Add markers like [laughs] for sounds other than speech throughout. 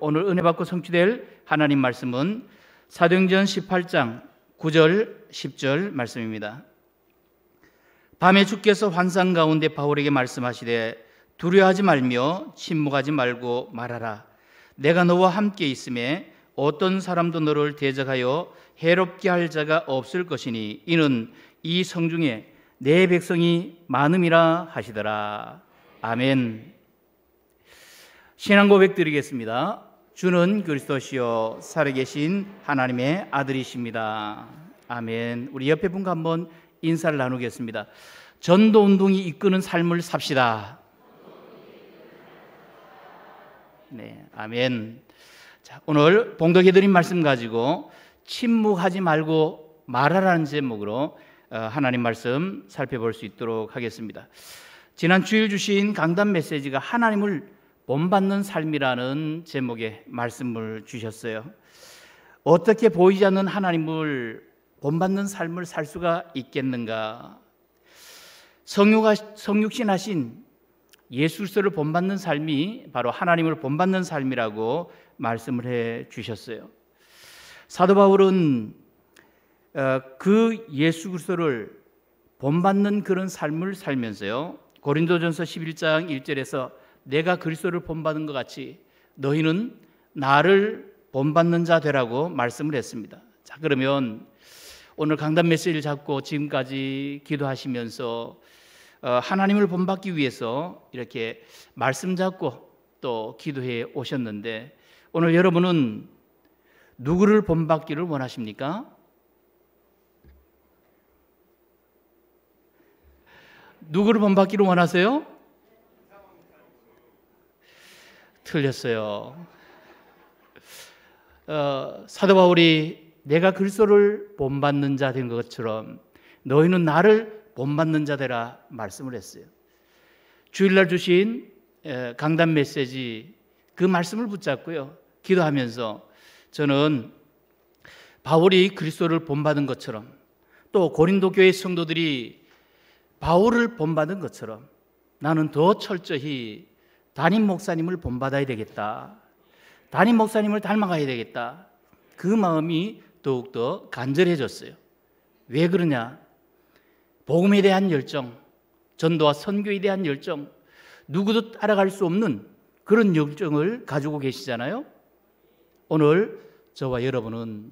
오늘 은혜 받고 성취될 하나님 말씀은 사도행전 18장 9절 10절 말씀입니다. 밤에 주께서 환상 가운데 바울에게 말씀하시되 두려워하지 말며 침묵하지 말고 말하라. 내가 너와 함께 있음에 어떤 사람도 너를 대적하여 해롭게 할 자가 없을 것이니 이는 이 성중에 내 백성이 많음이라 하시더라. 아멘. 신앙 고백 드리겠습니다. 주는 그리스도시요 살아계신 하나님의 아들이십니다. 아멘. 우리 옆에 분과 한번 인사를 나누겠습니다. 전도 운동이 이끄는 삶을 삽시다. 네, 아멘. 자, 오늘 봉독해 드린 말씀 가지고 침묵하지 말고 말하라는 제목으로 어, 하나님 말씀 살펴볼 수 있도록 하겠습니다. 지난 주일 주신 강단 메시지가 하나님을 본받는 삶이라는 제목의 말씀을 주셨어요. 어떻게 보이지 않는 하나님을 본받는 삶을 살 수가 있겠는가? 성육하, 성육신하신 예수를 본받는 삶이 바로 하나님을 본받는 삶이라고 말씀을 해 주셨어요. 사도 바울은 어, 그 예수 그리스도를 본받는 그런 삶을 살면서요. 고린도전서 11장 1절에서 내가 그리스도를 본받은 것 같이 너희는 나를 본받는 자 되라고 말씀을 했습니다. 자, 그러면 오늘 강단 메시지를 잡고 지금까지 기도하시면서 어, 하나님을 본받기 위해서 이렇게 말씀 잡고 또 기도해 오셨는데 오늘 여러분은 누구를 본받기를 원하십니까? 누구를 본받기를 원하세요? 틀렸어요. 어, 사도 바울이 내가 그리스도를 본받는 자 된 것처럼 너희는 나를 본받는 자 되라 말씀을 했어요. 주일날 주신 강단 메시지 그 말씀을 붙잡고요. 기도하면서 저는 바울이 그리스도를 본받은 것처럼 또 고린도 교회 성도들이 바울을 본받은 것처럼 나는 더 철저히 담임 목사님을 본받아야 되겠다. 담임 목사님을 닮아가야 되겠다. 그 마음이 더욱더 간절해졌어요. 왜 그러냐? 복음에 대한 열정, 전도와 선교에 대한 열정, 누구도 따라갈 수 없는 그런 열정을 가지고 계시잖아요. 오늘 저와 여러분은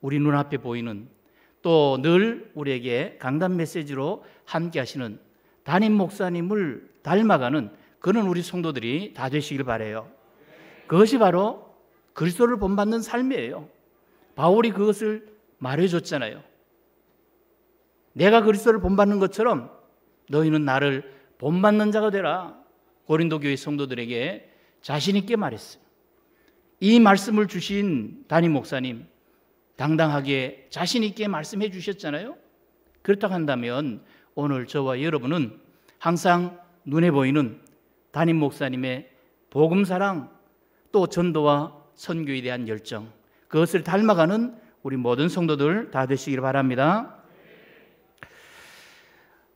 우리 눈앞에 보이는 또 늘 우리에게 강단 메시지로 함께 하시는 담임 목사님을 닮아가는 그는 우리 성도들이 다 되시길 바래요. 그것이 바로 그리스도를 본받는 삶이에요. 바울이 그것을 말해줬잖아요. 내가 그리스도를 본받는 것처럼 너희는 나를 본받는 자가 되라. 고린도 교회 성도들에게 자신 있게 말했어요. 이 말씀을 주신 담임 목사님 당당하게 자신 있게 말씀해 주셨잖아요. 그렇다 고 한다면 오늘 저와 여러분은 항상 눈에 보이는 담임 목사님의 복음 사랑 또 전도와 선교에 대한 열정 그것을 닮아가는 우리 모든 성도들 다 되시길 바랍니다.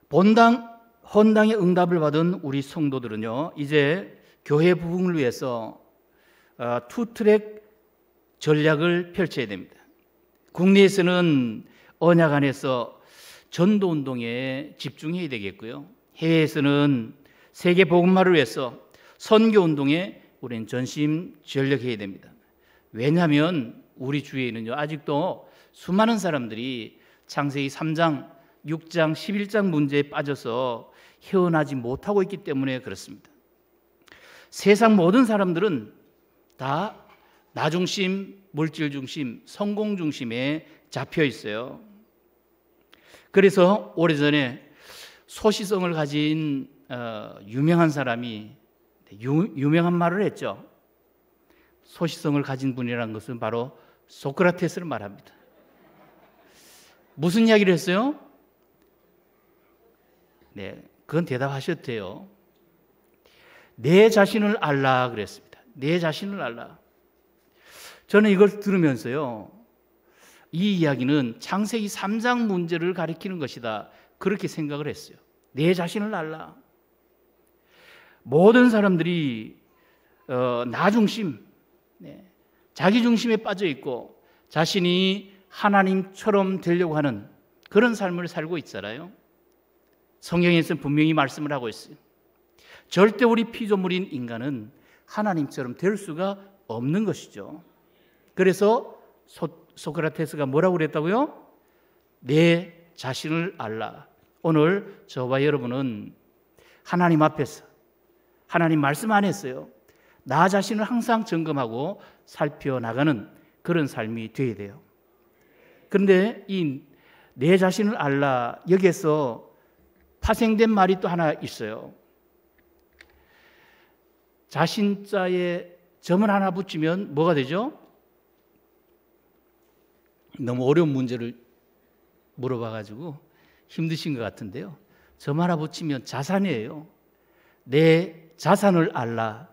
본당 헌당의 응답을 받은 우리 성도들은요 이제 교회 부흥을 위해서 어, 투트랙 전략을 펼쳐야 됩니다. 국내에서는 언약 안에서 전도 운동에 집중해야 되겠고요. 해외에서는 세계 복음화를 위해서 선교 운동에 우리는 전심 전력해야 됩니다. 왜냐하면 우리 주위에는요 아직도 수많은 사람들이 창세기 3장, 6장, 11장 문제에 빠져서 헤어나지 못하고 있기 때문에 그렇습니다. 세상 모든 사람들은 다 나중심, 물질 중심, 성공 중심에 잡혀 있어요. 그래서 오래전에 소시성을 가진 어, 유명한 사람이 유, 명한 말을 했죠. 소시성을 가진 분이라는 것은 바로 소크라테스를 말합니다. 무슨 이야기를 했어요? 네, 그건 대답하셔도 돼요. 내 자신을 알라 그랬습니다. 내 자신을 알라. 저는 이걸 들으면서요. 이 이야기는 창세기 3장 문제를 가리키는 것이다. 그렇게 생각을 했어요. 내 자신을 알라. 모든 사람들이 어, 나 중심, 네. 자기 중심에 빠져 있고 자신이 하나님처럼 되려고 하는 그런 삶을 살고 있잖아요. 성경에서 분명히 말씀을 하고 있어요. 절대 우리 피조물인 인간은 하나님처럼 될 수가 없는 것이죠. 그래서 소, 소크라테스가 뭐라고 그랬다고요? 내 자신을 알라. 오늘 저와 여러분은 하나님 앞에서 하나님 말씀 안했어요나 자신을 항상 점검하고 살펴나가는 그런 삶이 되어야 돼요. 그런데 이 내 자신을 알라 여기에서 파생된 말이 또 하나 있어요. 자신자에 점을 하나 붙이면 뭐가 되죠? 너무 어려운 문제를 물어봐가지고 힘드신 것 같은데요. 점 하나 붙이면 자산이에요. 내 자산을 알라.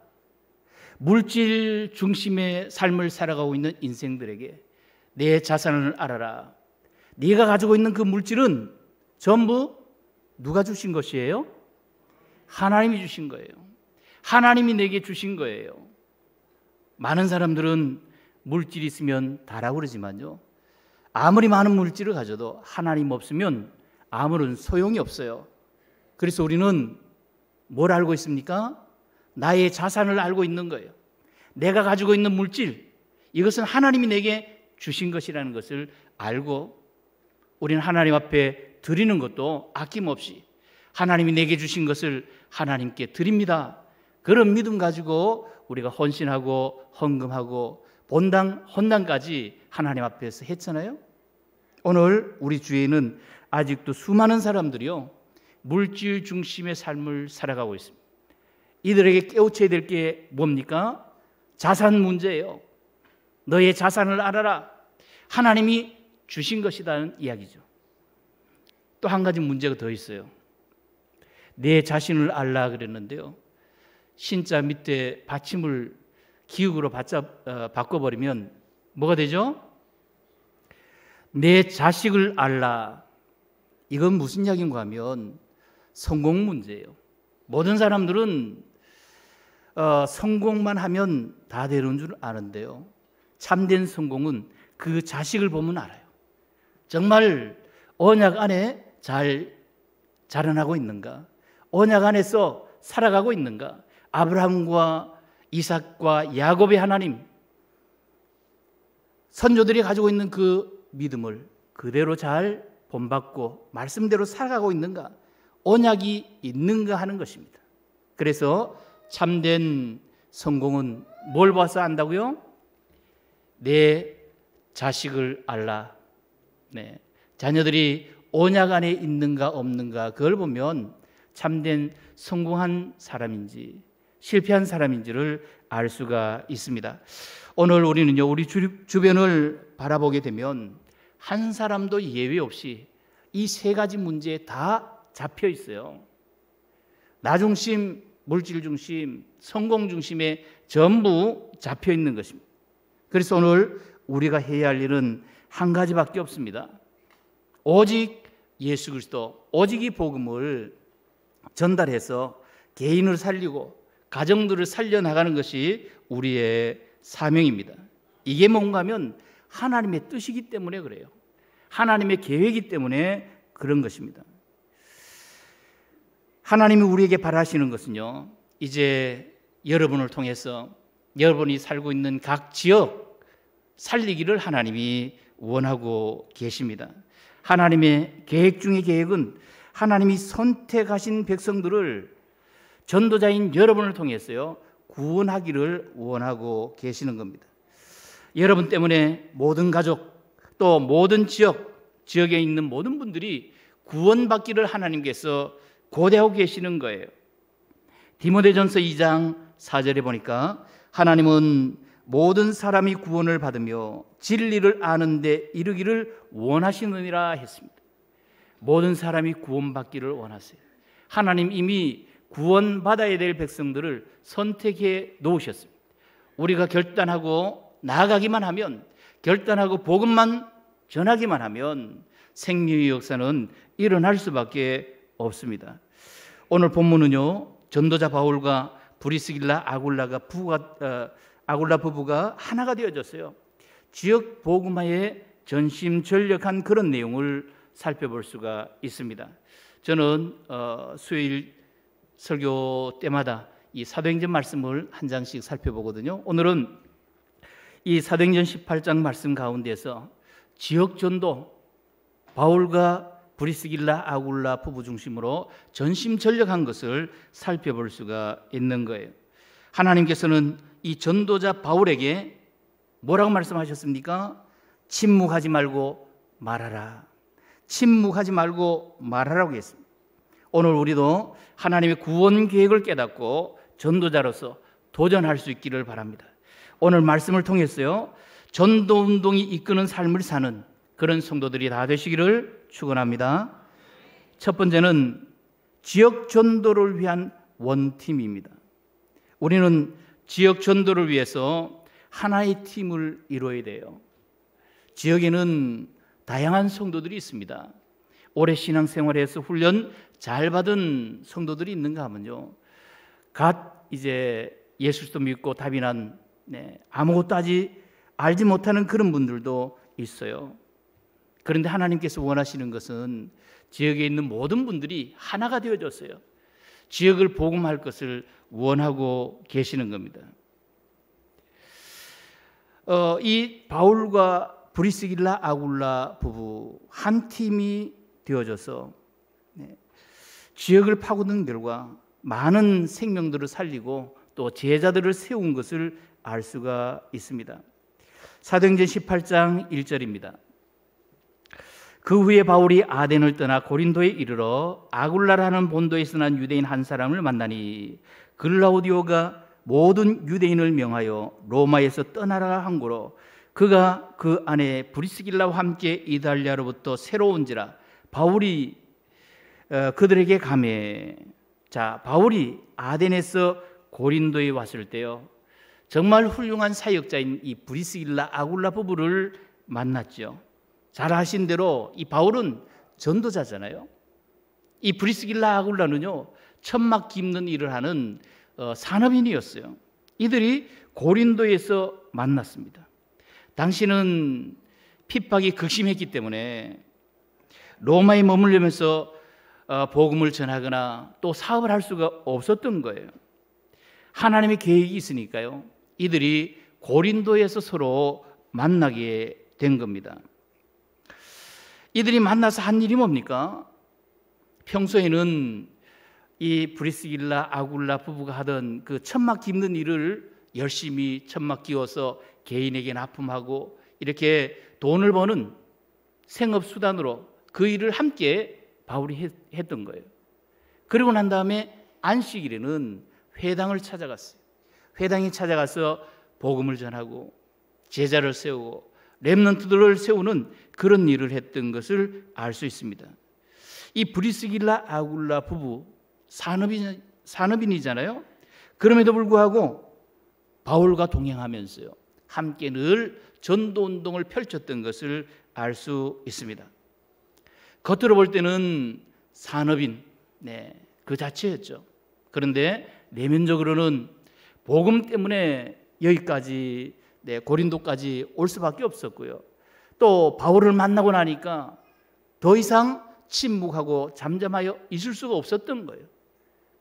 물질 중심의 삶을 살아가고 있는 인생들에게 내 자산을 알아라. 네가 가지고 있는 그 물질은 전부 누가 주신 것이에요? 하나님이 주신 거예요. 하나님이 내게 주신 거예요. 많은 사람들은 물질이 있으면 다라고 그러지만요. 아무리 많은 물질을 가져도 하나님 없으면 아무런 소용이 없어요. 그래서 우리는 뭘 알고 있습니까? 나의 자산을 알고 있는 거예요. 내가 가지고 있는 물질, 이것은 하나님이 내게 주신 것이라는 것을 알고 우리는 하나님 앞에 드리는 것도 아낌없이 하나님이 내게 주신 것을 하나님께 드립니다. 그런 믿음 가지고 우리가 헌신하고 헌금하고 본당 헌당까지 하나님 앞에서 했잖아요. 오늘 우리 주위에는 아직도 수많은 사람들이요. 물질 중심의 삶을 살아가고 있습니다. 이들에게 깨우쳐야 될 게 뭡니까? 자산 문제예요. 너의 자산을 알아라. 하나님이 주신 것이라는 이야기죠. 또 한 가지 문제가 더 있어요. 내 자신을 알라 그랬는데요. 신자 밑에 받침을 기육으로 받자, 어, 바꿔버리면 뭐가 되죠? 내 자식을 알라. 이건 무슨 이야기인가 하면 성공 문제예요. 모든 사람들은 어, 성공만 하면 다 되는 줄 아는데요. 참된 성공은 그 자식을 보면 알아요. 정말 언약 안에 잘 자라나고 있는가? 언약 안에서 살아가고 있는가? 아브라함과 이삭과 야곱의 하나님 선조들이 가지고 있는 그 믿음을 그대로 잘 본받고 말씀대로 살아가고 있는가? 언약이 있는가 하는 것입니다. 그래서 참된 성공은 뭘 봐서 안다고요? 내 자식을 알라. 네. 자녀들이 언약 안에 있는가 없는가 그걸 보면 참된 성공한 사람인지 실패한 사람인지를 알 수가 있습니다. 오늘 우리는요, 우리 주변을 바라보게 되면 한 사람도 예외 없이 이 세 가지 문제에 다 잡혀 있어요. 나중심, 물질 중심, 성공 중심에 전부 잡혀 있는 것입니다. 그래서 오늘 우리가 해야 할 일은 한 가지밖에 없습니다. 오직 예수 그리스도, 오직 이 복음을 전달해서 개인을 살리고 가정들을 살려나가는 것이 우리의 사명입니다. 이게 뭔가면 하 하나님의 뜻이기 때문에 그래요. 하나님의 계획이기 때문에 그런 것입니다. 하나님이 우리에게 바라시는 것은요, 이제 여러분을 통해서 여러분이 살고 있는 각 지역 살리기를 하나님이 원하고 계십니다. 하나님의 계획 중의 계획은 하나님이 선택하신 백성들을 전도자인 여러분을 통해서요, 구원하기를 원하고 계시는 겁니다. 여러분 때문에 모든 가족, 또 모든 지역, 지역에 있는 모든 분들이 구원받기를 하나님께서 고대하고 계시는 거예요. 디모데전서 2장 4절에 보니까 하나님은 모든 사람이 구원을 받으며 진리를 아는데 이르기를 원하시느니라 했습니다. 모든 사람이 구원받기를 원하세요. 하나님 이미 구원받아야 될 백성들을 선택해 놓으셨습니다. 우리가 결단하고 나아가기만 하면 결단하고 복음만 전하기만 하면 생명의 역사는 일어날 수밖에 없습니다. 오늘 본문은요. 전도자 바울과 브리스길라 아굴라가 부부가 어, 아굴라 부부가 하나가 되어졌어요. 지역 보음화에 전심전력한 그런 내용을 살펴볼 수가 있습니다. 저는 어, 수요일 설교 때마다 이 사도행전 말씀을 한 장씩 살펴보거든요. 오늘은 이 사도행전 18장 말씀 가운데서 지역 전도 바울과 브리스길라 아굴라 부부 중심으로 전심전력한 것을 살펴볼 수가 있는 거예요. 하나님께서는 이 전도자 바울에게 뭐라고 말씀하셨습니까? 침묵하지 말고 말하라. 침묵하지 말고 말하라고 했습니다. 오늘 우리도 하나님의 구원 계획을 깨닫고 전도자로서 도전할 수 있기를 바랍니다. 오늘 말씀을 통해서요. 전도 운동이 이끄는 삶을 사는 그런 성도들이 다 되시기를 축원합니다. 첫 번째는 지역 전도를 위한 원팀입니다. 우리는 지역 전도를 위해서 하나의 팀을 이루어야 돼요. 지역에는 다양한 성도들이 있습니다. 오래 신앙생활에서 훈련 잘 받은 성도들이 있는가 하면요. 갓 이제 예수도 믿고 답이 난 네, 아무것도 아직 알지 못하는 그런 분들도 있어요. 그런데 하나님께서 원하시는 것은 지역에 있는 모든 분들이 하나가 되어졌어요. 지역을 복음할 것을 원하고 계시는 겁니다. 어, 이 바울과 브리스길라 아굴라 부부 한 팀이 되어져서 네, 지역을 파고든 결과 많은 생명들을 살리고 또 제자들을 세운 것을 알 수가 있습니다. 사도행전 18장 1절입니다. 그 후에 바울이 아덴을 떠나 고린도에 이르러 아굴라라는 본도에 서난 유대인 한 사람을 만나니 글라우디오가 모든 유대인을 명하여 로마에서 떠나라 한 거로 그가 그 안에 브리스길라와 함께 이달리아로부터 새로운지라 바울이 어, 그들에게 감해 자 바울이 아덴에서 고린도에 왔을 때요 정말 훌륭한 사역자인 이 브리스길라 아굴라 부부를 만났죠 잘하신 대로 이 바울은 전도자잖아요. 이 브리스길라 아굴라는요. 천막 깁는 일을 하는 어, 산업인이었어요. 이들이 고린도에서 만났습니다. 당신은 핍박이 극심했기 때문에 로마에 머물려면서 어, 복음을 전하거나 또 사업을 할 수가 없었던 거예요. 하나님의 계획이 있으니까요. 이들이 고린도에서 서로 만나게 된 겁니다. 이들이 만나서 한 일이 뭡니까? 평소에는 이 브리스길라 아굴라 부부가 하던 그 천막 깁는 일을 열심히 천막 끼워서 개인에게 납품하고 이렇게 돈을 버는 생업 수단으로 그 일을 함께 바울이 했던 거예요. 그리고 난 다음에 안식일에는 회당을 찾아갔어요. 회당에 찾아가서 복음을 전하고 제자를 세우고 렘넌트들을 세우는 그런 일을 했던 것을 알 수 있습니다. 이 브리스길라 아굴라 부부 산업인, 산업인이잖아요. 그럼에도 불구하고 바울과 동행하면서요. 함께 늘 전도 운동을 펼쳤던 것을 알 수 있습니다. 겉으로 볼 때는 산업인 네, 그 자체였죠. 그런데 내면적으로는 복음 때문에 여기까지 네, 고린도까지 올 수밖에 없었고요. 또 바울을 만나고 나니까 더 이상 침묵하고 잠잠하여 있을 수가 없었던 거예요.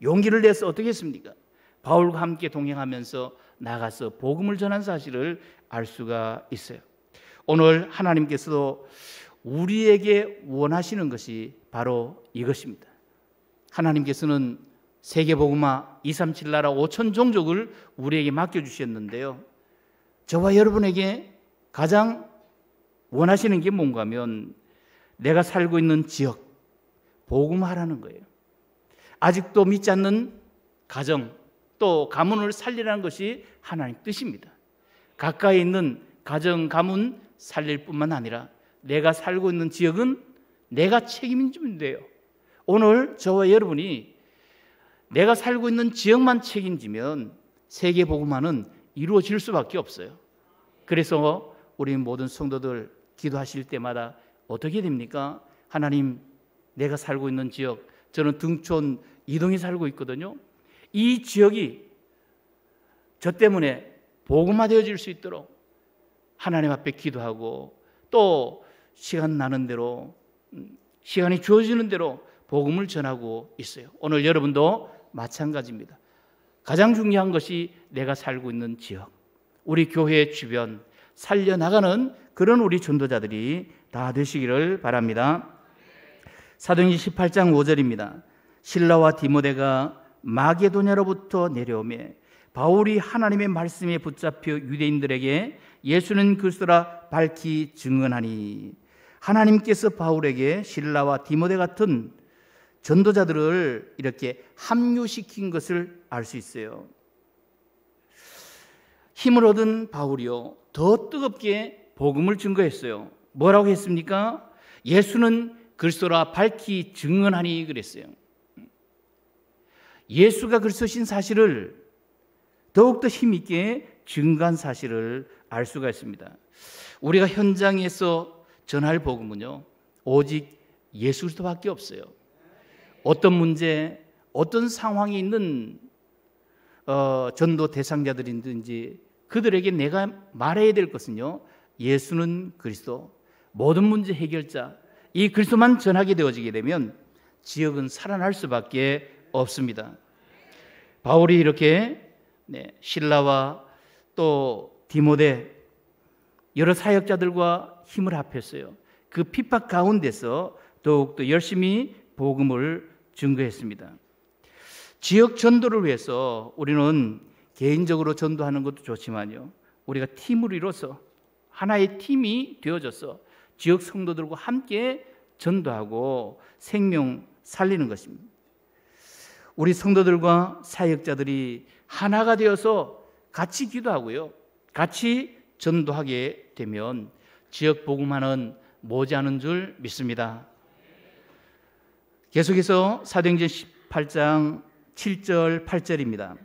용기를 내서 어떻게 했습니까? 바울과 함께 동행하면서 나가서 복음을 전한 사실을 알 수가 있어요. 오늘 하나님께서도 우리에게 원하시는 것이 바로 이것입니다. 하나님께서는 세계복음화 237 나라 5천 종족을 우리에게 맡겨 주셨는데요. 저와 여러분에게 가장 원하시는 게 뭔가 하면 내가 살고 있는 지역 복음하라는 거예요. 아직도 믿지 않는 가정 또 가문을 살리라는 것이 하나님 뜻입니다. 가까이 있는 가정 가문 살릴 뿐만 아니라 내가 살고 있는 지역은 내가 책임지면 돼요. 오늘 저와 여러분이 내가 살고 있는 지역만 책임지면 세계 복음화는 이루어질 수밖에 없어요. 그래서 우리 모든 성도들 기도하실 때마다 어떻게 됩니까? 하나님, 내가 살고 있는 지역, 저는 등촌 이동에 살고 있거든요. 이 지역이 저 때문에 복음화 되어질 수 있도록 하나님 앞에 기도하고 또 시간 나는 대로 음, 시간이 주어지는 대로 복음을 전하고 있어요. 오늘 여러분도 마찬가지입니다. 가장 중요한 것이 내가 살고 있는 지역, 우리 교회 주변, 살려나가는 그런 우리 전도자들이 다 되시기를 바랍니다. 사도행전 18장 5절입니다. 신라와 디모데가 마게도냐로부터 내려오며 바울이 하나님의 말씀에 붙잡혀 유대인들에게 예수는 그리스도라 밝히 증언하니 하나님께서 바울에게 신라와 디모데 같은 전도자들을 이렇게 합류시킨 것을 알 수 있어요. 힘을 얻은 바울이요 더 뜨겁게 복음을 증거했어요. 뭐라고 했습니까? 예수는 글소라 밝히 증언하니 그랬어요. 예수가 글소신 사실을 더욱더 힘있게 증거한 사실을 알 수가 있습니다. 우리가 현장에서 전할 복음은요, 오직 예수 그리도밖에 없어요. 어떤 문제, 어떤 상황에 있는 어, 전도 대상자들이든지 그들에게 내가 말해야 될 것은요. 예수는 그리스도, 모든 문제 해결자, 이 그리스도만 전하게 되어지게 되면 지역은 살아날 수밖에 없습니다. 바울이 이렇게 네, 신라와 또 디모데 여러 사역자들과 힘을 합했어요. 그 핍박 가운데서 더욱더 열심히 복음을 증거했습니다. 지역 전도를 위해서 우리는 개인적으로 전도하는 것도 좋지만요. 우리가 팀으로 이뤄서 하나의 팀이 되어져서 지역 성도들과 함께 전도하고 생명 살리는 것입니다. 우리 성도들과 사역자들이 하나가 되어서 같이 기도하고요. 같이 전도하게 되면 지역 복음화는 모자는 줄 믿습니다. 계속해서 사도행전 18장 7절 8절입니다.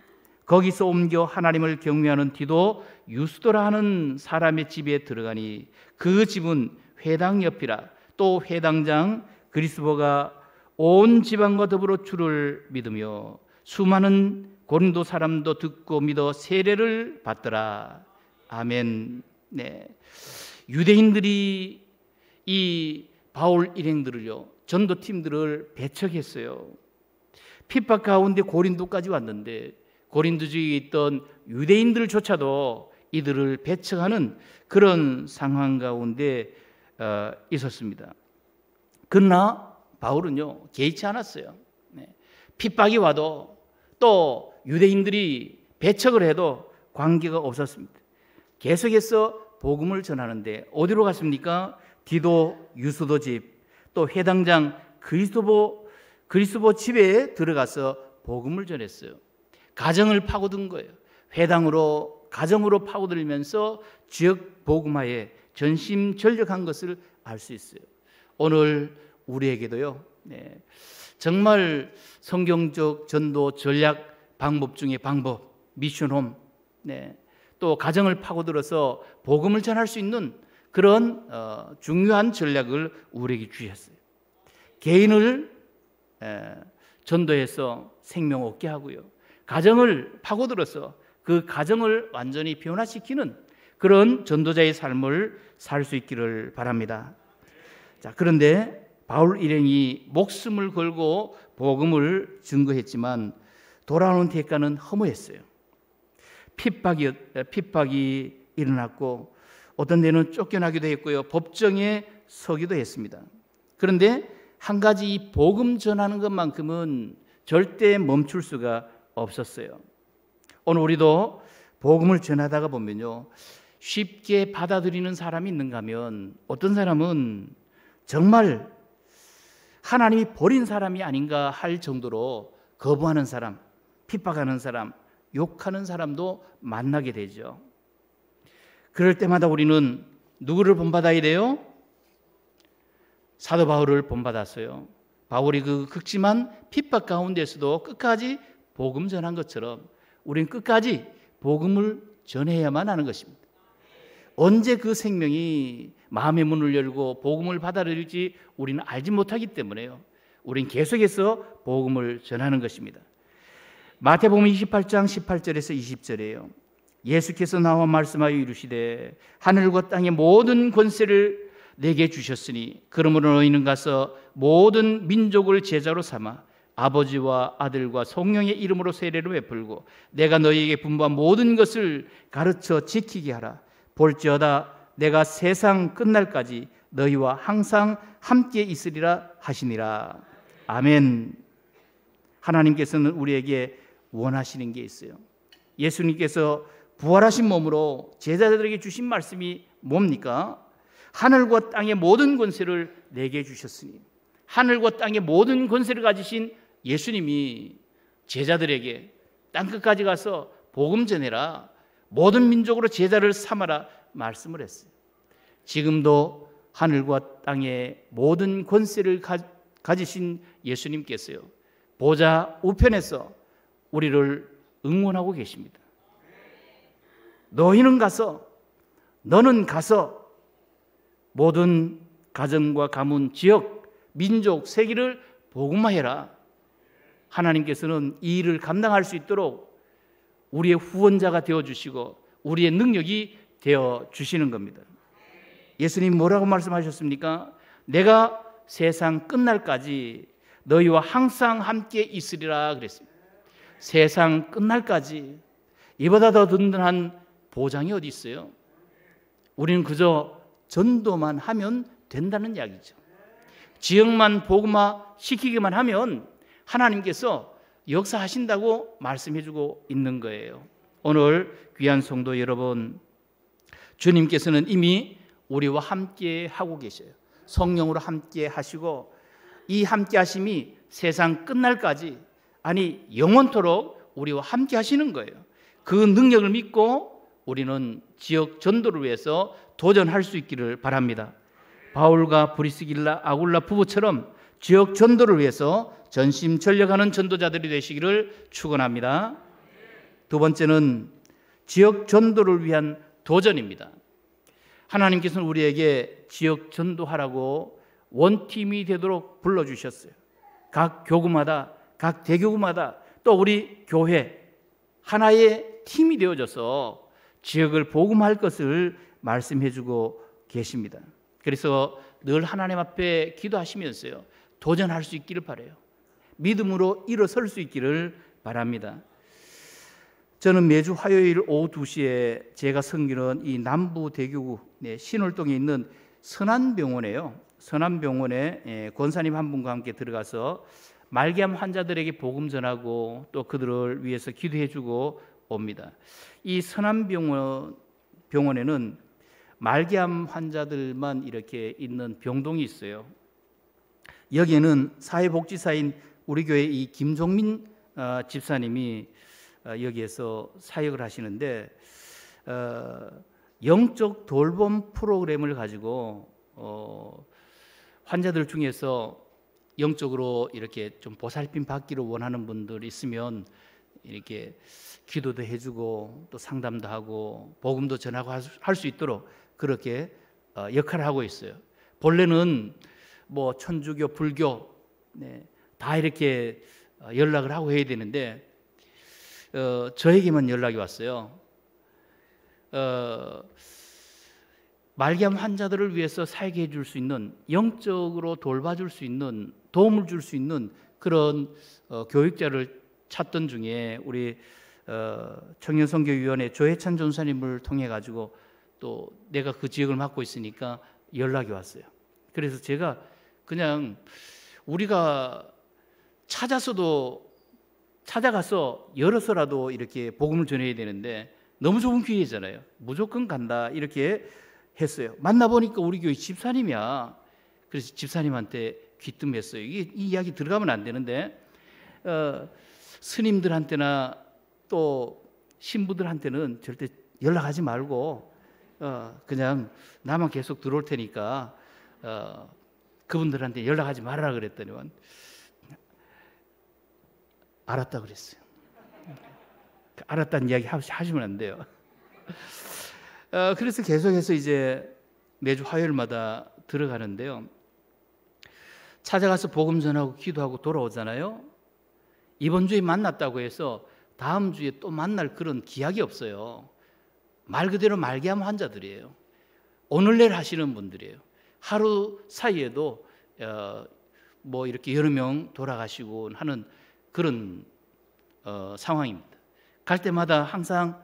거기서 옮겨 하나님을 경외하는 티도 유스도라 는 사람의 집에 들어가니 그 집은 회당 옆이라 또 회당장 그리스보가 온 지방과 더불어 주를 믿으며 수많은 고린도 사람도 듣고 믿어 세례를 받더라. 아멘. 네. 유대인들이 이 바울 일행들을요. 전도팀들을 배척했어요. 핍박 가운데 고린도까지 왔는데 고린도주의에 있던 유대인들조차도 이들을 배척하는 그런 상황 가운데 어, 있었습니다. 그러나 바울은요 개의치 않았어요. 네. 핍박이 와도 또 유대인들이 배척을 해도 관계가 없었습니다. 계속해서 복음을 전하는데 어디로 갔습니까? 디도 유수도 집, 또 회당장 그리스도보 그리스도 집에 들어가서 복음을 전했어요. 가정을 파고든 거예요. 회당으로 가정으로 파고들면서 지역 복음화에 전심 전력한 것을 알 수 있어요. 오늘 우리에게도요. 네, 정말 성경적 전도 전략 방법 중의 방법 미션홈 네, 또 가정을 파고들어서 복음을 전할 수 있는 그런 어, 중요한 전략을 우리에게 주셨어요. 개인을 에, 전도해서 생명 얻게 하고요. 가정을 파고들어서 그 가정을 완전히 변화시키는 그런 전도자의 삶을 살 수 있기를 바랍니다. 자, 그런데 바울 일행이 목숨을 걸고 복음을 증거했지만 돌아오는 대가는 허무했어요. 핍박이, 핍박이 일어났고 어떤 데는 쫓겨나기도 했고요. 법정에 서기도 했습니다. 그런데 한 가지 복음 전하는 것만큼은 절대 멈출 수가 없었어요. 오늘 우리도 복음을 전하다가 보면요. 쉽게 받아들이는 사람이 있는가 하면 어떤 사람은 정말 하나님이 버린 사람이 아닌가 할 정도로 거부하는 사람, 핍박하는 사람, 욕하는 사람도 만나게 되죠. 그럴 때마다 우리는 누구를 본받아야 돼요? 사도 바울을 본받았어요. 바울이 그 극심한 핍박 가운데서도 끝까지 복음 전한 것처럼 우리는 끝까지 복음을 전해야만 하는 것입니다. 언제 그 생명이 마음의 문을 열고 복음을 받아들일지 우리는 알지 못하기 때문에요. 우린 계속해서 복음을 전하는 것입니다. 마태복음 28장 18절에서 20절이에요. 예수께서 나와 말씀하여 이르시되 하늘과 땅의 모든 권세를 내게 주셨으니 그러므로 너희는 가서 모든 민족을 제자로 삼아 아버지와 아들과 성령의 이름으로 세례를 베풀고 내가 너희에게 분부한 모든 것을 가르쳐 지키게 하라. 볼지어다 내가 세상 끝날까지 너희와 항상 함께 있으리라 하시니라. 아멘. 하나님께서는 우리에게 원하시는 게 있어요. 예수님께서 부활하신 몸으로 제자들에게 주신 말씀이 뭡니까? 하늘과 땅의 모든 권세를 내게 주셨으니 하늘과 땅의 모든 권세를 가지신 예수님이 제자들에게 땅 끝까지 가서 복음 전해라. 모든 민족으로 제자를 삼아라 말씀을 했어요. 지금도 하늘과 땅의 모든 권세를 가, 지신 예수님께서요. 보좌 우편에서 우리를 응원하고 계십니다. 너희는 가서 너는 가서 모든 가정과 가문, 지역, 민족, 세계를 복음화해라. 하나님께서는 이 일을 감당할 수 있도록 우리의 후원자가 되어 주시고 우리의 능력이 되어 주시는 겁니다. 예수님 뭐라고 말씀하셨습니까? 내가 세상 끝날까지 너희와 항상 함께 있으리라 그랬습니다. 세상 끝날까지 이보다 더 든든한 보장이 어디 있어요? 우리는 그저 전도만 하면 된다는 이야기죠. 지역만 복음화 시키기만 하면 하나님께서 역사하신다고 말씀해주고 있는 거예요. 오늘 귀한 성도 여러분, 주님께서는 이미 우리와 함께 하고 계셔요. 성령으로 함께 하시고 이 함께 하심이 세상 끝날까지 아니 영원토록 우리와 함께 하시는 거예요. 그 능력을 믿고 우리는 지역 전도를 위해서 도전할 수 있기를 바랍니다. 바울과 브리스길라 아굴라 부부처럼 지역 전도를 위해서 전심 전력하는 전도자들이 되시기를 축원합니다. 두 번째는 지역 전도를 위한 도전입니다. 하나님께서는 우리에게 지역 전도하라고 원팀이 되도록 불러 주셨어요. 각 교구마다 각 대교구마다 또 우리 교회 하나의 팀이 되어져서 지역을 복음할 것을 말씀해 주고 계십니다. 그래서 늘 하나님 앞에 기도하시면서요. 도전할 수 있기를 바래요. 믿음으로 일어설 수 있기를 바랍니다. 저는 매주 화요일 오후 2시에 제가 섬기는 이 남부 대교구 신월동에 있는 선안병원에요. 선안병원에 예, 권사님 한 분과 함께 들어가서 말기암 환자들에게 복음 전하고 또 그들을 위해서 기도해 주고 옵니다. 이 선암병원 병원에는 말기암 환자들만 이렇게 있는 병동이 있어요. 여기에는 사회복지사인 우리 교회 이 김종민 어, 집사님이 어, 여기에서 사역을 하시는데 어, 영적 돌봄 프로그램을 가지고 어, 환자들 중에서 영적으로 이렇게 좀 보살핌 받기를 원하는 분들 있으면 이렇게 기도도 해주고 또 상담도 하고 복음도 전하고 할 수 있도록 그렇게 어, 역할을 하고 있어요. 본래는 뭐 천주교, 불교, 네, 다 이렇게 어, 연락을 하고 해야 되는데 어, 저에게만 연락이 왔어요. 어, 말기암 환자들을 위해서 살게 해줄 수 있는 영적으로 돌봐줄 수 있는 도움을 줄 수 있는 그런 어, 교육자를 찾던 중에 우리 어, 청년선교위원회 조혜찬 전사님을 통해 가지고 또 내가 그 지역을 맡고 있으니까 연락이 왔어요. 그래서 제가 그냥 우리가 찾아서도 찾아가서 열어서라도 이렇게 복음을 전해야 되는데 너무 좋은 기회잖아요. 무조건 간다 이렇게 했어요. 만나보니까 우리 교회 집사님이야. 그래서 집사님한테 귀뜸했어요. 이게 이 이야기 들어가면 안 되는데 어, 스님들한테나 또 신부들한테는 절대 연락하지 말고 어, 그냥 나만 계속 들어올 테니까 어, 그분들한테 연락하지 말라 그랬더니만 알았다 그랬어요. 그 알았다는 이야기 하시면 안 돼요. [laughs] 어, 그래서 계속해서 이제 매주 화요일마다 들어가는데요. 찾아가서 복음 전하고 기도하고 돌아오잖아요. 이번 주에 만났다고 해서 다음 주에 또 만날 그런 기약이 없어요. 말 그대로 말기암 환자들이에요. 오늘 내일 하시는 분들이에요. 하루 사이에도 어, 뭐 이렇게 여러 명 돌아가시고 하는 그런 어, 상황입니다. 갈 때마다 항상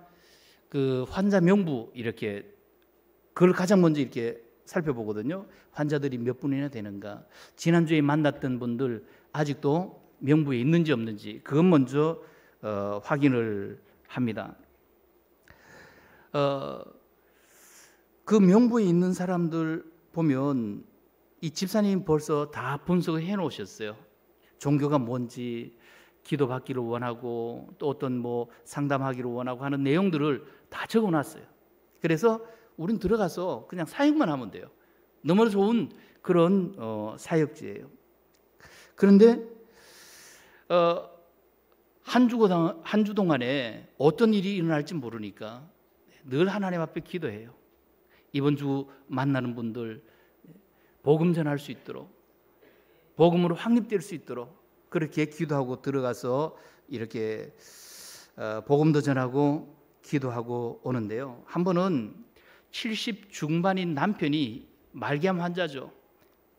그 환자 명부 이렇게 그걸 가장 먼저 이렇게 살펴보거든요. 환자들이 몇 분이나 되는가. 지난주에 만났던 분들 아직도 명부에 있는지 없는지 그건 먼저 어, 확인을 합니다. 어, 그 명부에 있는 사람들 보면 이 집사님 벌써 다 분석을 해 놓으셨어요. 종교가 뭔지, 기도받기를 원하고 또 어떤 뭐 상담하기를 원하고 하는 내용들을 다 적어 놨어요. 그래서 우린 들어가서 그냥 사역만 하면 돼요. 너무 나 좋은 그런 어, 사역지예요. 그런데 어, 한주한주 동안에 어떤 일이 일어날지 모르니까 늘 하나님 앞에 기도해요. 이번 주 만나는 분들 복음 전할 수 있도록 복음으로 확립될 수 있도록 그렇게 기도하고 들어가서 이렇게 어, 복음도 전하고 기도하고 오는데요. 한 번은 70 중반인 남편이 말기암 환자죠.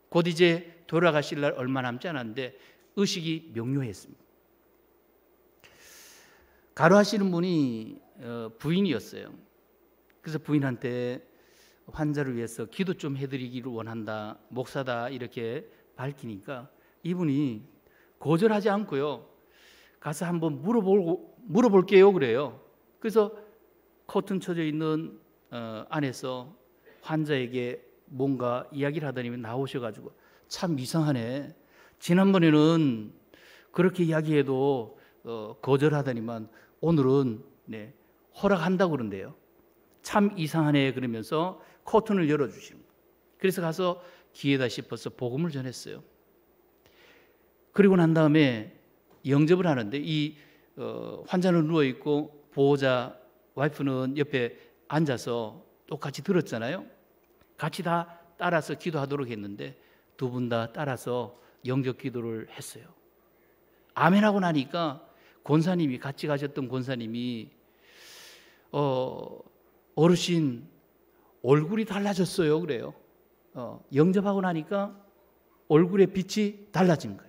곧 이제 돌아가실 날 얼마 남지 않았는데 의식이 명료했습니다. 가로하시는 분이 어, 부인이었어요. 그래서 부인한테 환자를 위해서 기도 좀 해드리기를 원한다 목사다 이렇게 밝히니까 이분이 거절하지 않고요. 가서 한번 물어보고 물어볼게요 그래요. 그래서 커튼 쳐져 있는 어, 안에서 환자에게 뭔가 이야기를 하더니 나오셔가지고 참 이상하네. 지난번에는 그렇게 이야기해도 어, 거절하더니만 오늘은 네, 허락한다 그러는데요참 이상하네 그러면서 커튼을 열어주신. 시 그래서 가서 기회다 싶어서 복음을 전했어요. 그리고 난 다음에 영접을 하는데 이 어, 환자는 누워 있고 보호자 와이프는 옆에 앉아서 똑같이 들었잖아요. 같이 다 따라서 기도하도록 했는데 두 분 다 따라서 영접 기도를 했어요. 아멘하고 나니까 권사님이 같이 가셨던 권사님이 어, 어르신 얼굴이 달라졌어요 그래요. 어, 영접하고 나니까 얼굴의 빛이 달라진 거예요.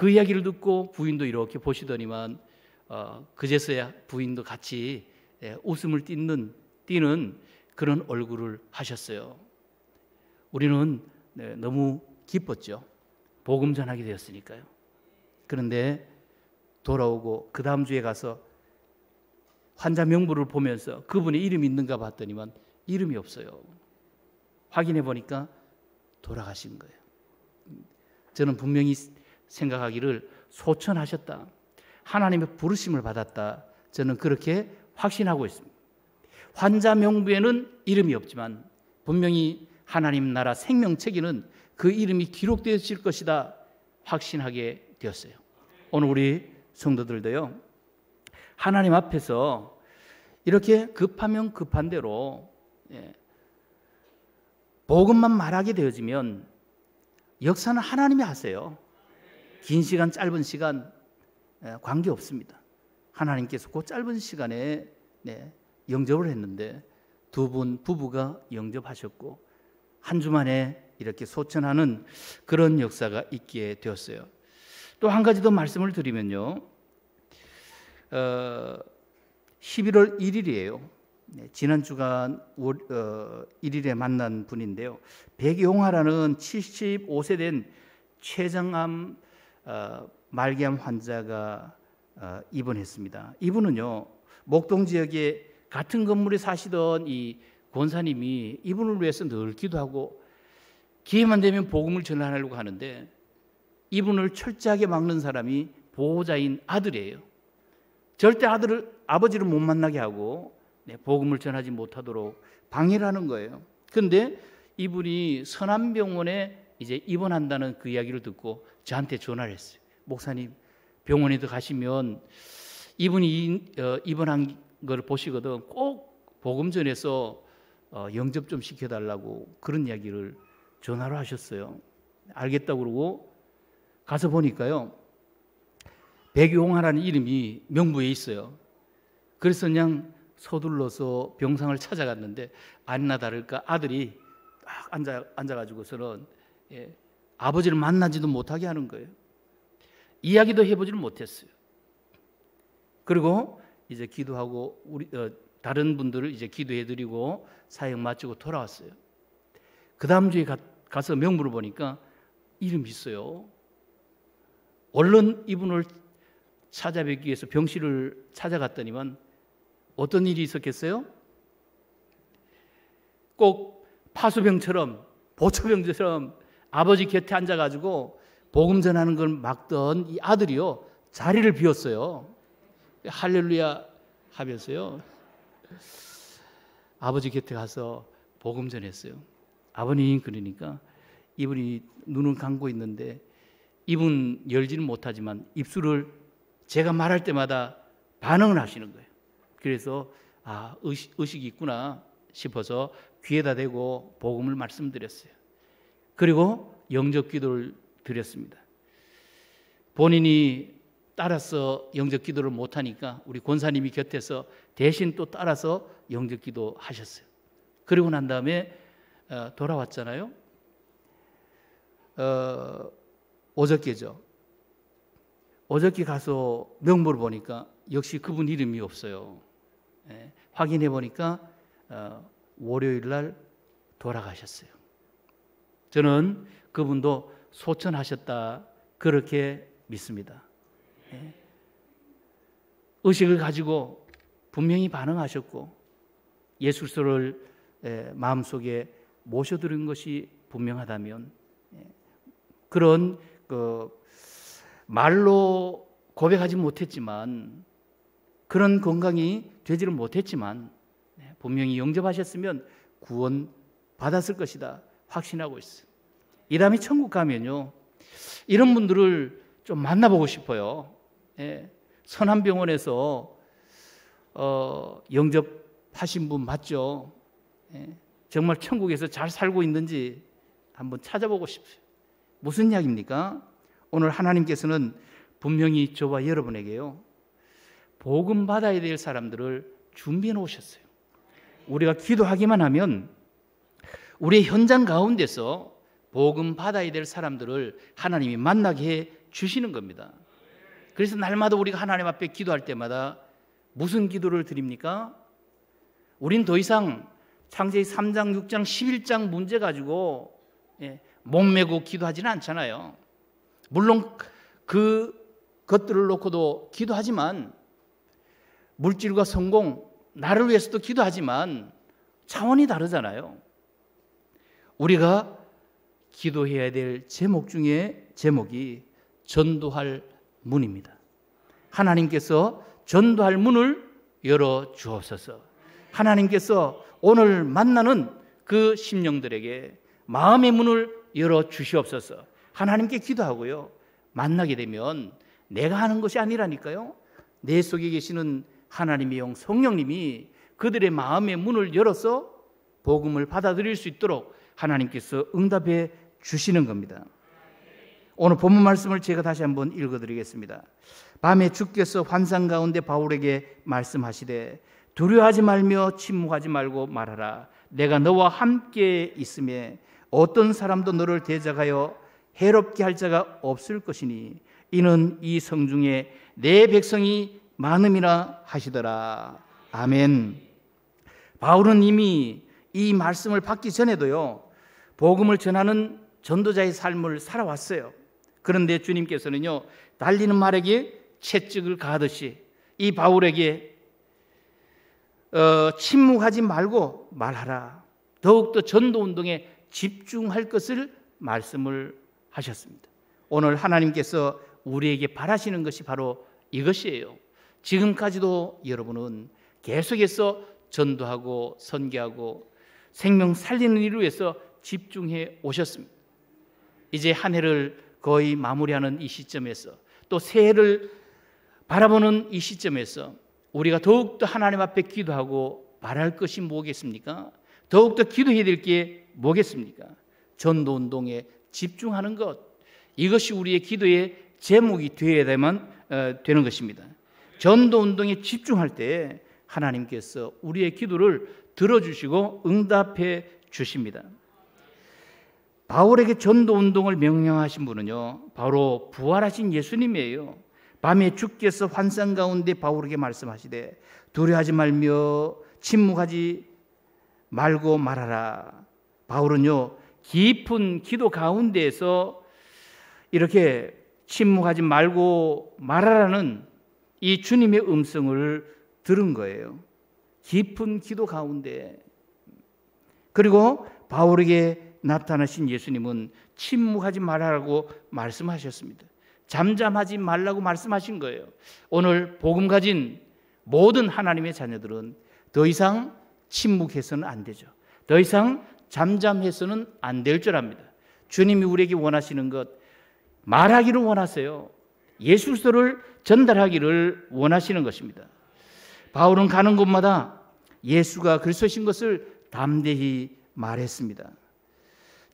그 이야기를 듣고 부인도 이렇게 보시더니만 어, 그제서야 부인도 같이 예, 웃음을 띠는 띠는 그런 얼굴을 하셨어요. 우리는 네, 너무 기뻤죠. 복음 전하게 되었으니까요. 그런데 돌아오고 그 다음 주에 가서 환자 명부를 보면서 그분의 이름이 있는가 봤더니만 이름이 없어요. 확인해 보니까 돌아가신 거예요. 저는 분명히 생각하기를 소천하셨다. 하나님의 부르심을 받았다. 저는 그렇게 확신하고 있습니다. 환자 명부에는 이름이 없지만 분명히 하나님 나라 생명책에는 그 이름이 기록되어질 것이다 확신하게 되었어요. 오늘 우리 성도들도요. 하나님 앞에서 이렇게 급하면 급한 대로 예, 복음만 말하게 되어지면 역사는 하나님이 하세요. 긴 시간 짧은 시간 관계 없습니다. 하나님께서 그 짧은 시간에 네, 영접을 했는데 두 분 부부가 영접하셨고 한 주만에 이렇게 소천하는 그런 역사가 있게 되었어요. 또 한 가지 더 말씀을 드리면요. 어, 11월 1일이에요. 네, 지난 주간 월, 어, 1일에 만난 분인데요. 백용화라는 75세 된 췌장암 어, 말기암 환자가 어, 입원했습니다. 이분은요 목동 지역에 같은 건물에 사시던 이 권사님이 이분을 위해서 늘 기도하고 기회만 되면 복음을 전하려고 하는데 이분을 철저하게 막는 사람이 보호자인 아들이에요. 절대 아들을 아버지를 못 만나게 하고 네, 복음을 전하지 못하도록 방해를 하는 거예요. 그런데 이분이 선암병원에 이제 입원한다는 그 이야기를 듣고 저한테 전화를 했어요. 목사님, 병원에도 가시면 이분이 어, 입원한 걸 보시거든 꼭 복음전에서 어, 영접 좀 시켜달라고 그런 이야기를 전화로 하셨어요. 알겠다고 그러고 가서 보니까요. 백용하라는 이름이 명부에 있어요. 그래서 그냥 서둘러서 병상을 찾아갔는데 안나 다를까 아들이 딱 앉아 앉아가지고서는 예, 아버지를 만나지도 못하게 하는 거예요. 이야기도 해보지를 못했어요. 그리고 이제 기도하고 우리 어, 다른 분들을 이제 기도해드리고 사역 마치고 돌아왔어요. 그 다음 주에 가, 가서 명부를 보니까 이름 있어요. 얼른 이분을 찾아뵙기 위해서 병실을 찾아갔더니만 어떤 일이 있었겠어요? 꼭 파수병처럼 보초병처럼 아버지 곁에 앉아가지고 복음 전하는 걸 막던 이 아들이요 자리를 비웠어요. 할렐루야 하면서요 아버지 곁에 가서 복음 전했어요. 아버님 그러니까 이분이 눈을 감고 있는데 입은 열지는 못하지만 입술을 제가 말할 때마다 반응을 하시는 거예요. 그래서 아 의식, 의식이 있구나 싶어서 귀에다 대고 복음을 말씀드렸어요. 그리고 영적 기도를 드렸습니다. 본인이 따라서 영접 기도를 못하니까 우리 권사님이 곁에서 대신 또 따라서 영접 기도 하셨어요. 그리고 난 다음에 어, 돌아왔잖아요. 어, 어저께죠. 어저께 가서 명부를 보니까 역시 그분 이름이 없어요. 예, 확인해 보니까 어, 월요일 날 돌아가셨어요. 저는 그분도 소천하셨다 그렇게 믿습니다. 예. 의식을 가지고 분명히 반응하셨고 예수 그를 예, 마음속에 모셔드린 것이 분명하다면 예. 그런 그 말로 고백하지 못했지만 그런 건강이 되지를 못했지만 분명히 영접하셨으면 구원 받았을 것이다. 확신하고 있어요. 이 다음에 천국 가면요. 이런 분들을 좀 만나보고 싶어요. 예. 선한병원에서 어, 영접하신 분 맞죠? 예. 정말 천국에서 잘 살고 있는지 한번 찾아보고 싶어요. 무슨 이야기입니까? 오늘 하나님께서는 분명히 저와 여러분에게요. 복음 받아야 될 사람들을 준비해 놓으셨어요. 우리가 기도하기만 하면 우리의 현장 가운데서 복음 받아야 될 사람들을 하나님이 만나게 해 주시는 겁니다. 그래서 날마다 우리가 하나님 앞에 기도할 때마다 무슨 기도를 드립니까? 우린 더 이상 창세기 3장, 6장, 11장 문제 가지고 몸매고 예, 기도하지는 않잖아요. 물론 그 것들을 놓고도 기도하지만 물질과 성공, 나를 위해서도 기도하지만 차원이 다르잖아요. 우리가 기도해야 될 제목 중에 제목이 전도할 문입니다. 하나님께서 전도할 문을 열어 주옵소서. 하나님께서 오늘 만나는 그 심령들에게 마음의 문을 열어 주시옵소서. 하나님께 기도하고요. 만나게 되면 내가 하는 것이 아니라니까요. 내 속에 계시는 하나님의 영 성령님이 그들의 마음의 문을 열어서 복음을 받아들일 수 있도록 하나님께서 응답해 주시는 겁니다. 오늘 본문 말씀을 제가 다시 한번 읽어드리겠습니다. 밤에 주께서 환상 가운데 바울에게 말씀하시되 두려워하지 말며 침묵하지 말고 말하라. 내가 너와 함께 있음에 어떤 사람도 너를 대적하여 해롭게 할 자가 없을 것이니 이는 이 성중에 내 백성이 많음이라 하시더라. 아멘. 바울은 이미 이 말씀을 받기 전에도요. 복음을 전하는 전도자의 삶을 살아왔어요. 그런데 주님께서는요, 달리는 말에게 채찍을 가하듯이 이 바울에게 어, 침묵하지 말고 말하라. 더욱더 전도 운동에 집중할 것을 말씀을 하셨습니다. 오늘 하나님께서 우리에게 바라시는 것이 바로 이것이에요. 지금까지도 여러분은 계속해서 전도하고 선교하고 생명 살리는 일을 위해서 집중해 오셨습니다. 이제 한 해를 거의 마무리하는 이 시점에서 또 새해를 바라보는 이 시점에서 우리가 더욱더 하나님 앞에 기도하고 말할 것이 뭐겠습니까? 더욱더 기도해야 될 게 뭐겠습니까? 전도 운동에 집중하는 것 이것이 우리의 기도의 제목이 되어야만 어, 되는 것입니다. 전도 운동에 집중할 때 하나님께서 우리의 기도를 들어주시고 응답해 주십니다. 바울에게 전도 운동을 명령하신 분은요, 바로 부활하신 예수님이에요. 밤에 주께서 환상 가운데 바울에게 말씀하시되 두려하지 말며 침묵하지 말고 말하라. 바울은요, 깊은 기도 가운데에서 이렇게 침묵하지 말고 말하라는 이 주님의 음성을 들은 거예요. 깊은 기도 가운데. 그리고 바울에게 나타나신 예수님은 침묵하지 말라고 말씀하셨습니다. 잠잠하지 말라고 말씀하신 거예요. 오늘 복음 가진 모든 하나님의 자녀들은 더 이상 침묵해서는 안 되죠. 더 이상 잠잠해서는 안 될 줄 압니다. 주님이 우리에게 원하시는 것 말하기를 원하세요. 예수 그를 전달하기를 원하시는 것입니다. 바울은 가는 곳마다 예수가 그리스도신 것을 담대히 말했습니다.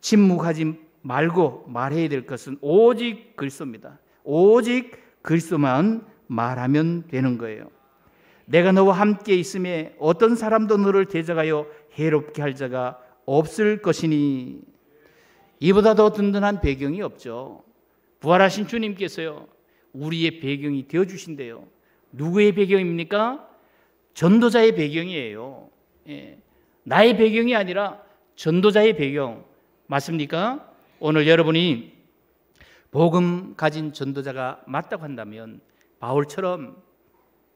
침묵하지 말고 말해야 될 것은 오직 글소입니다. 오직 글소만 말하면 되는 거예요. 내가 너와 함께 있음에 어떤 사람도 너를 대적하여 해롭게 할 자가 없을 것이니 이보다 더 든든한 배경이 없죠. 부활하신 주님께서요. 우리의 배경이 되어 주신대요. 누구의 배경입니까? 전도자의 배경이에요. 예. 나의 배경이 아니라 전도자의 배경, 맞습니까? 오늘 여러분이 복음 가진 전도자가 맞다고 한다면 바울처럼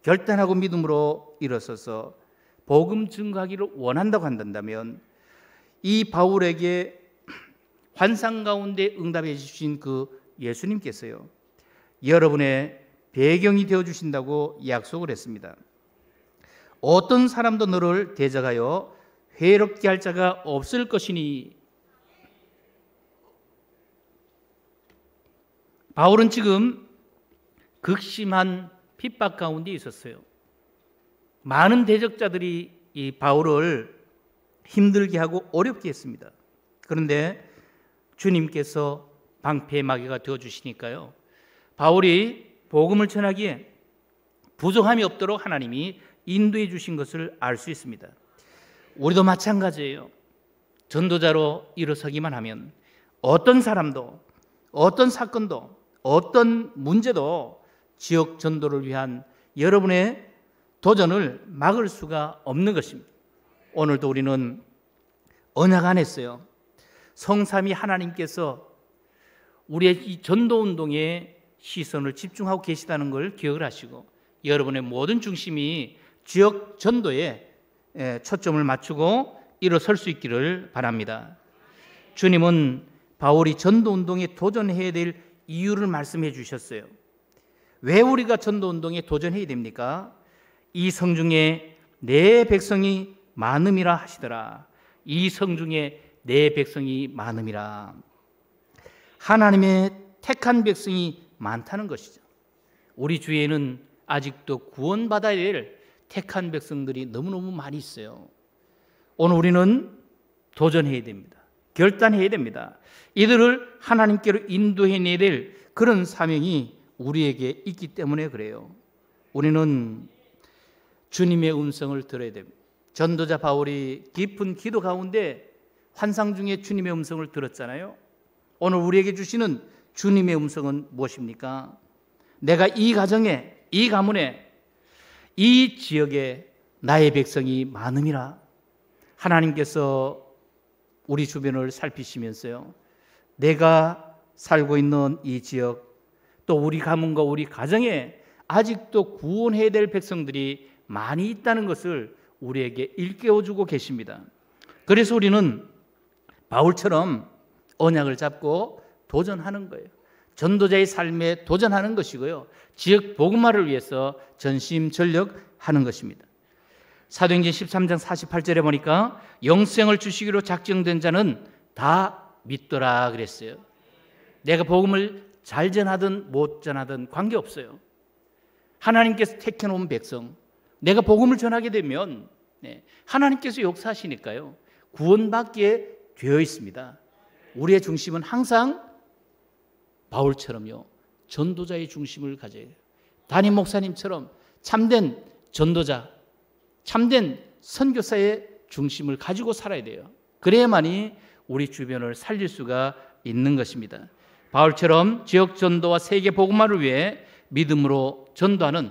결단하고 믿음으로 일어서서 복음 증거하기를 원한다고 한다면 이 바울에게 환상 가운데 응답해 주신 그 예수님께서요. 여러분의 배경이 되어 주신다고 약속을 했습니다. 어떤 사람도 너를 대적하여 회롭게 할 자가 없을 것이니 바울은 지금 극심한 핍박 가운데 있었어요. 많은 대적자들이 이 바울을 힘들게 하고 어렵게 했습니다. 그런데 주님께서 방패 마귀가 되어 주시니까요. 바울이 복음을 전하기에 부족함이 없도록 하나님이 인도해 주신 것을 알 수 있습니다. 우리도 마찬가지예요. 전도자로 일어서기만 하면 어떤 사람도 어떤 사건도 어떤 문제도 지역 전도를 위한 여러분의 도전을 막을 수가 없는 것입니다. 오늘도 우리는 언약 안에서요. 성삼이 하나님께서 우리의 이 전도 운동에 시선을 집중하고 계시다는 걸 기억을 하시고 여러분의 모든 중심이 지역 전도에 초점을 맞추고 일어설 수 있기를 바랍니다. 주님은 바울이 전도 운동에 도전해야 될 이유를 말씀해 주셨어요. 왜 우리가 전도 운동에 도전해야 됩니까? 이 성중에 내 백성이 많음이라 하시더라. 이 성중에 내 백성이 많음이라. 하나님의 택한 백성이 많다는 것이죠. 우리 주위에는 아직도 구원받아야 될 택한 백성들이 너무너무 많이 있어요. 오늘 우리는 도전해야 됩니다. 결단해야 됩니다. 이들을 하나님께로 인도해내릴 그런 사명이 우리에게 있기 때문에 그래요. 우리는 주님의 음성을 들어야 됩니다. 전도자 바울이 깊은 기도 가운데 환상 중에 주님의 음성을 들었잖아요. 오늘 우리에게 주시는 주님의 음성은 무엇입니까? 내가 이 가정에, 이 가문에, 이 지역에 나의 백성이 많음이라 하나님께서 우리 주변을 살피시면서요. 내가 살고 있는 이 지역 또 우리 가문과 우리 가정에 아직도 구원해야 될 백성들이 많이 있다는 것을 우리에게 일깨워 주고 계십니다. 그래서 우리는 바울처럼 언약을 잡고 도전하는 거예요. 전도자의 삶에 도전하는 것이고요. 지역 복음화를 위해서 전심 전력하는 것입니다. 사도행전 13장 48절에 보니까 영생을 주시기로 작정된 자는 다 믿더라 그랬어요. 내가 복음을 잘 전하든 못 전하든 관계없어요. 하나님께서 택해놓은 백성, 내가 복음을 전하게 되면 네, 하나님께서 역사하시니까요. 구원받기에 되어 있습니다. 우리의 중심은 항상 바울처럼요. 전도자의 중심을 가져요. 담임 목사님처럼 참된 전도자, 참된 선교사의 중심을 가지고 살아야 돼요. 그래야만이 우리 주변을 살릴 수가 있는 것입니다. 바울처럼 지역 전도와 세계 복음화를 위해 믿음으로 전도하는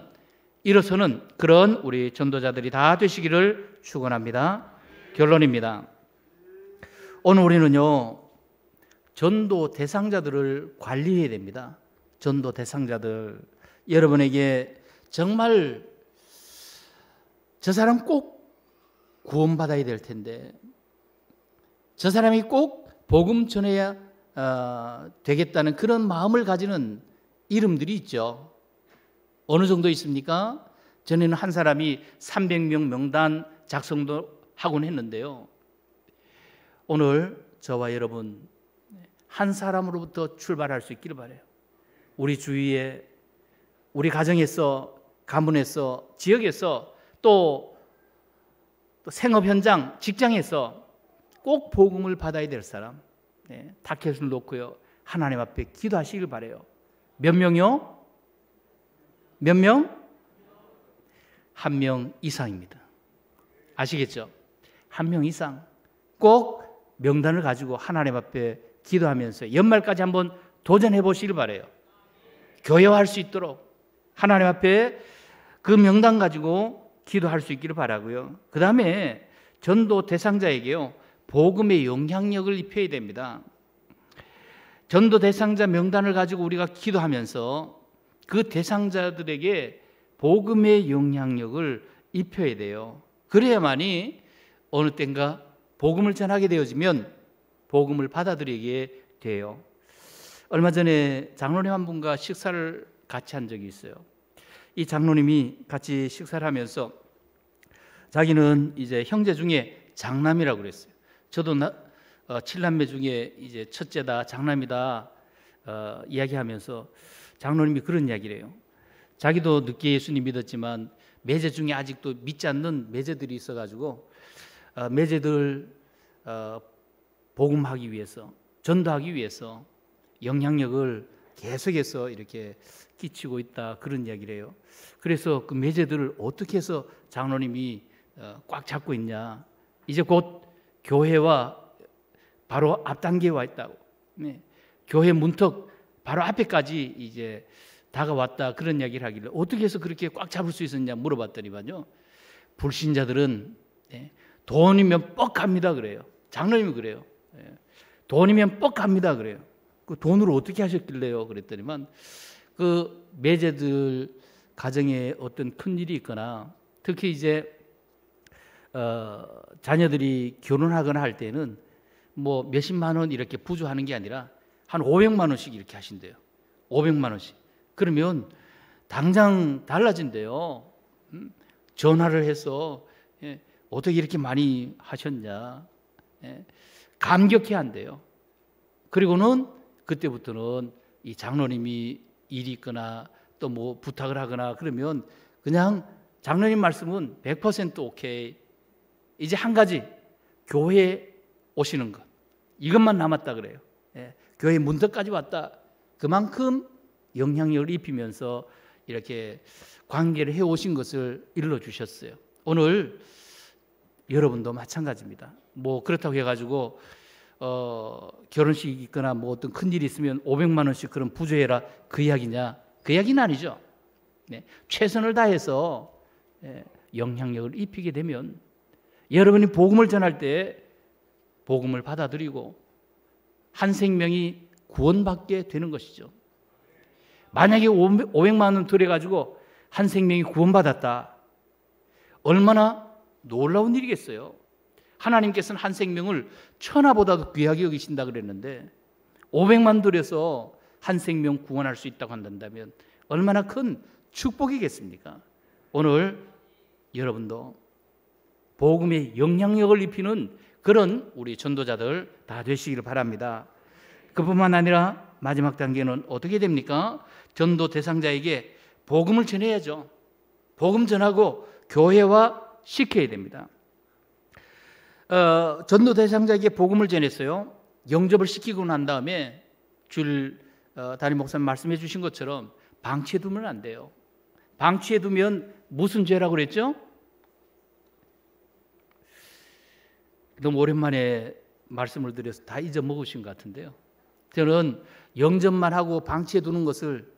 이로서는 그런 우리 전도자들이 다 되시기를 축원합니다. 결론입니다. 오늘 우리는요. 전도 대상자들을 관리해야 됩니다. 전도 대상자들 여러분에게 정말 저 사람 꼭 구원받아야 될 텐데 저 사람이 꼭 복음 전해야 어, 되겠다는 그런 마음을 가지는 이름들이 있죠. 어느 정도 있습니까? 전에는 한 사람이 300명 명단 작성도 하곤 했는데요. 오늘 저와 여러분 한 사람으로부터 출발할 수 있기를 바래요. 우리 주위에 우리 가정에서 가문에서 지역에서 또, 또 생업 현장, 직장에서 꼭 복음을 받아야 될 사람, 네, 다켓을 놓고요. 하나님 앞에 기도하시길 바래요. 몇 명요? 몇 명? 한 명 이상입니다. 아시겠죠? 한 명 이상. 꼭 명단을 가지고 하나님 앞에 기도하면서 연말까지 한번 도전해 보시길 바래요. 교회화할 수 있도록 하나님 앞에 그 명단 가지고 기도할 수 있기를 바라고요. 그 다음에 전도 대상자에게요. 복음의 영향력을 입혀야 됩니다. 전도 대상자 명단을 가지고 우리가 기도하면서 그 대상자들에게 복음의 영향력을 입혀야 돼요. 그래야만이 어느 땐가 복음을 전하게 되어지면 복음을 받아들이게 돼요. 얼마 전에 장로님 한 분과 식사를 같이 한 적이 있어요. 이 장로님이 같이 식사를 하면서 자기는 이제 형제 중에 장남이라고 그랬어요. 저도 나, 어, 칠남매 중에 이제 첫째다, 장남이다 어, 이야기하면서 장로님이 그런 이야기래요. 자기도 늦게 예수님 믿었지만 매제 중에 아직도 믿지 않는 매제들이 있어가지고 어, 매제들 어, 복음하기 위해서 전도하기 위해서 영향력을 계속해서 이렇게 끼치고 있다 그런 이야기를 해요. 그래서 그 매제들을 어떻게 해서 장로님이 어, 꽉 잡고 있냐? 이제 곧 교회와 바로 앞단계에 와 있다고. 네. 교회 문턱 바로 앞에까지 이제 다가왔다 그런 이야기를 하길래 어떻게 해서 그렇게 꽉 잡을 수 있었냐 물어봤더니만요. 불신자들은 네. 예, 돈이면 뻑합니다 그래요. 장로님이 그래요. 네. 예. 돈이면 뻑합니다 그래요. 그 돈으로 어떻게 하셨길래요? 그랬더니만 그 매제들 가정에 어떤 큰 일이 있거나 특히 이제 어, 자녀들이 결혼하거나 할 때는 뭐 몇십만 원 이렇게 부주하는 게 아니라 한 500만 원씩 이렇게 하신대요. 500만 원씩. 그러면 당장 달라진대요. 음? 전화를 해서 예, 어떻게 이렇게 많이 하셨냐. 예, 감격해 한대요. 그리고는 그때부터는 이 장로님이 일이 있거나 또 뭐 부탁을 하거나 그러면 그냥 장로님 말씀은 100% 오케이. 이제 한 가지 교회에 오시는 것 이것만 남았다 그래요. 예, 교회 문턱까지 왔다. 그만큼 영향력을 입히면서 이렇게 관계를 해 오신 것을 일러 주셨어요. 오늘 여러분도 마찬가지입니다. 뭐 그렇다고 해가지고 어, 결혼식이 있거나 뭐 어떤 큰일이 있으면 500만 원씩 그런 부조해라 그 이야기냐? 그 이야기는 아니죠. 네. 최선을 다해서 예, 영향력을 입히게 되면 여러분이 복음을 전할 때 복음을 받아들이고 한 생명이 구원받게 되는 것이죠. 만약에 500만 원 들여가지고 한 생명이 구원받았다. 얼마나 놀라운 일이겠어요. 하나님께서는 한 생명을 천하보다도 귀하게 여기신다 그랬는데 500만 돌에서 한 생명 구원할 수 있다고 한다면 얼마나 큰 축복이겠습니까? 오늘 여러분도 복음의 영향력을 입히는 그런 우리 전도자들 다되시기를 바랍니다. 그뿐만 아니라 마지막 단계는 어떻게 됩니까? 전도 대상자에게 복음을 전해야죠. 복음 전하고 교회와 시켜야 됩니다. 어, 전도 대상자에게 복음을 전했어요. 영접을 시키고 난 다음에 줄 어, 담임 목사님 말씀해 주신 것처럼 방치해 두면 안 돼요. 방치해 두면 무슨 죄라고 그랬죠? 너무 오랜만에 말씀을 드려서 다 잊어먹으신 것 같은데요. 저는 영접만 하고 방치해 두는 것을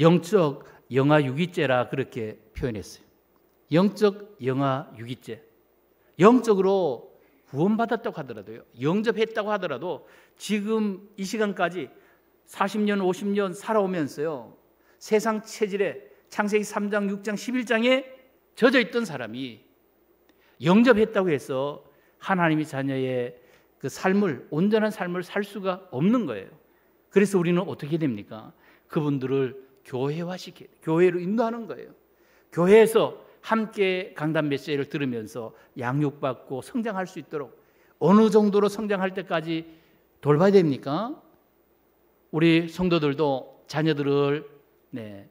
영적 영아 유기죄라 그렇게 표현했어요. 영적 영아 유기죄. 영적으로 구원받았다고 하더라도요. 영접했다고 하더라도 지금 이 시간까지 40년, 50년 살아오면서요. 세상 체질에 창세기 3장, 6장, 11장에 젖어 있던 사람이 영접했다고 해서 하나님이 자녀의 그 삶을 온전한 삶을 살 수가 없는 거예요. 그래서 우리는 어떻게 됩니까? 그분들을 교회화시켜 교회로 인도하는 거예요. 교회에서 함께 강단 메시지를 들으면서 양육받고 성장할 수 있도록 어느 정도로 성장할 때까지 돌봐야 됩니까? 우리 성도들도 자녀들을 네,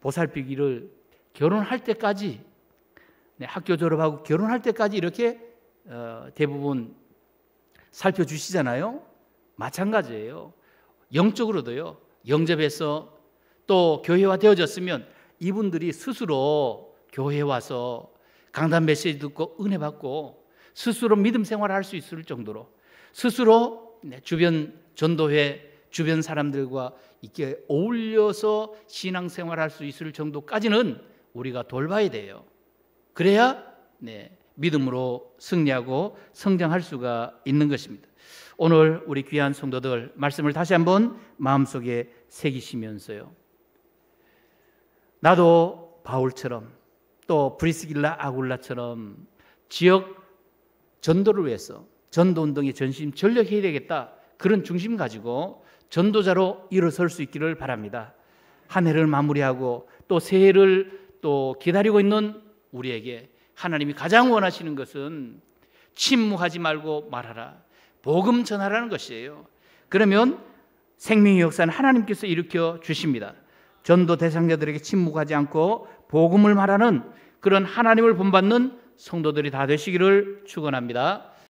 보살피기를 결혼할 때까지 네, 학교 졸업하고 결혼할 때까지 이렇게 어, 대부분 살펴주시잖아요. 마찬가지예요. 영적으로도요. 영접해서 또 교회화 되어졌으면 이분들이 스스로 교회 와서 강단 메시지 듣고 은혜 받고 스스로 믿음 생활 할수 있을 정도로 스스로 네, 주변 전도회 주변 사람들과 이렇게 어울려서 신앙 생활 할수 있을 정도까지는 우리가 돌봐야 돼요. 그래야 네, 믿음으로 승리하고 성장할 수가 있는 것입니다. 오늘 우리 귀한 성도들 말씀을 다시 한번 마음속에 새기시면서요. 나도 바울처럼 또 브리스길라 아굴라처럼 지역 전도를 위해서 전도 운동에 전심 전력해야 되겠다. 그런 중심 가지고 전도자로 일어설 수 있기를 바랍니다. 한 해를 마무리하고 또 새해를 또 기다리고 있는 우리에게 하나님이 가장 원하시는 것은 침묵하지 말고 말하라. 복음 전하라는 것이에요. 그러면 생명의 역사는 하나님께서 일으켜 주십니다. 전도 대상자들에게 침묵하지 않고 복음을 말하는 그런 하나님을 본받는 성도들이 다 되시기를 축원합니다.